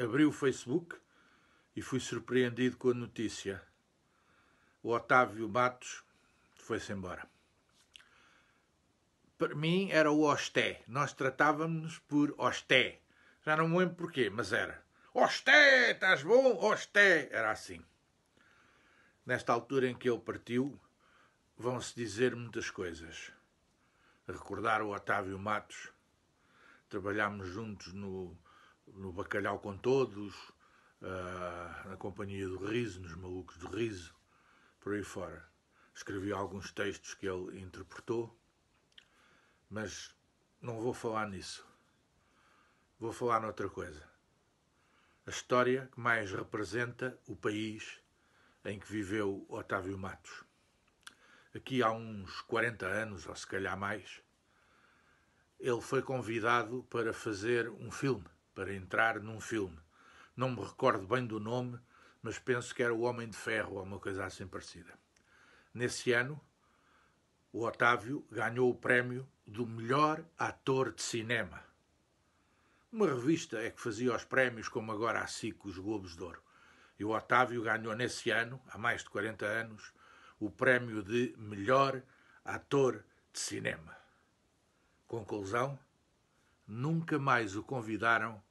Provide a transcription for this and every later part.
Abri o Facebook e fui surpreendido com a notícia. O Otávio Matos foi-se embora. Para mim era o Osté. Nós tratávamos por Osté. Já não me lembro porquê, mas era. Osté, estás bom? Osté! Era assim. Nesta altura em que ele partiu, vão-se dizer muitas coisas. Recordar o Otávio Matos. Trabalhámos juntos no no Bacalhau com Todos, uh, na Companhia do Riso, nos Malucos do Riso, por aí fora. Escrevi alguns textos que ele interpretou, mas não vou falar nisso. Vou falar noutra coisa. A história que mais representa o país em que viveu Otávio Matos. Aqui há uns 40 anos, ou se calhar mais, ele foi convidado para fazer um filme para entrar num filme. Não me recordo bem do nome, mas penso que era O Homem de Ferro ou uma coisa assim parecida. Nesse ano, o Otávio ganhou o prémio do melhor ator de cinema. Uma revista é que fazia os prémios, como agora a SIC, os Globos de Ouro. E o Otávio ganhou nesse ano, há mais de 40 anos, o prémio de melhor ator de cinema. Conclusão: nunca mais o convidaram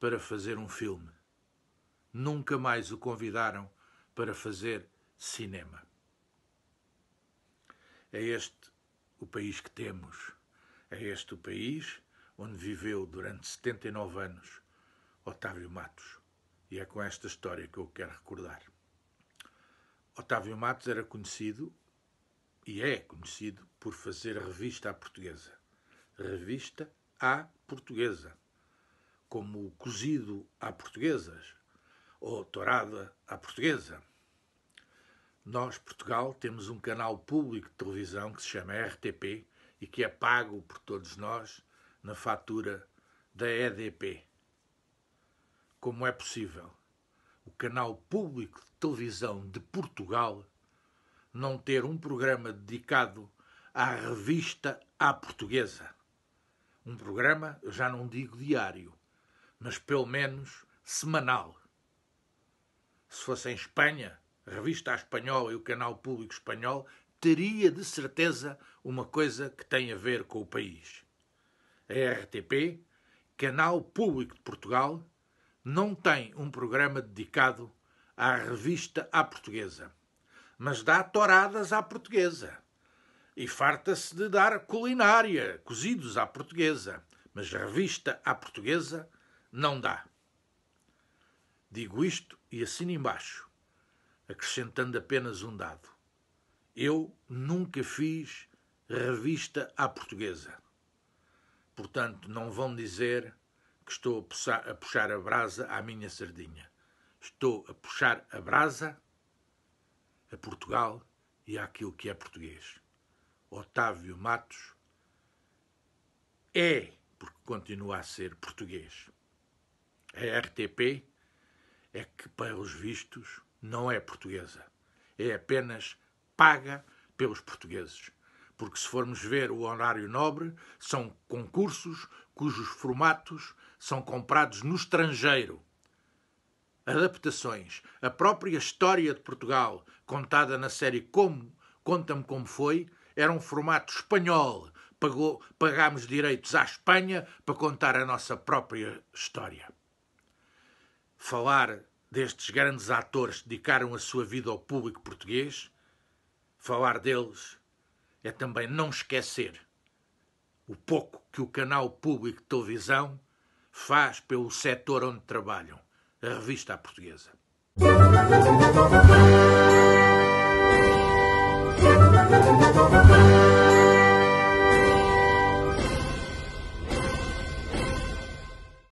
para fazer um filme. Nunca mais o convidaram para fazer cinema. É este o país que temos. É este o país onde viveu durante 79 anos Otávio Matos. E é com esta história que eu quero recordar. Otávio Matos era conhecido e é conhecido por fazer revista à portuguesa. Revista à portuguesa como o cozido à portuguesas ou tourada à portuguesa. Nós, Portugal, temos um canal público de televisão que se chama RTP e que é pago por todos nós na fatura da EDP. Como é possível o canal público de televisão de Portugal não ter um programa dedicado à revista à portuguesa? Um programa, eu já não digo diário, mas pelo menos semanal. Se fosse em Espanha, a revista à espanhola e o canal público espanhol teria de certeza uma coisa que tem a ver com o país. A RTP, canal público de Portugal, não tem um programa dedicado à revista à portuguesa, mas dá toradas à portuguesa. E farta-se de dar culinária, cozidos à portuguesa, mas revista à portuguesa não dá. Digo isto e assino embaixo, acrescentando apenas um dado. Eu nunca fiz revista à portuguesa. Portanto, não vão dizer que estou a puxar, a brasa à minha sardinha. Estou a puxar a brasa a Portugal e àquilo que é português. Otávio Matos é, porque continua a ser português a RTP, é que, pelos vistos, não é portuguesa. É apenas paga pelos portugueses. Porque, se formos ver o honorário nobre, são concursos cujos formatos são comprados no estrangeiro. Adaptações. A própria história de Portugal, contada na série Como, Conta-me Como Foi, era um formato espanhol. Pagou, pagámos direitos à Espanha para contar a nossa própria história falar destes grandes atores que dedicaram a sua vida ao público português, falar deles é também não esquecer o pouco que o canal público de televisão faz pelo setor onde trabalham, a revista à portuguesa.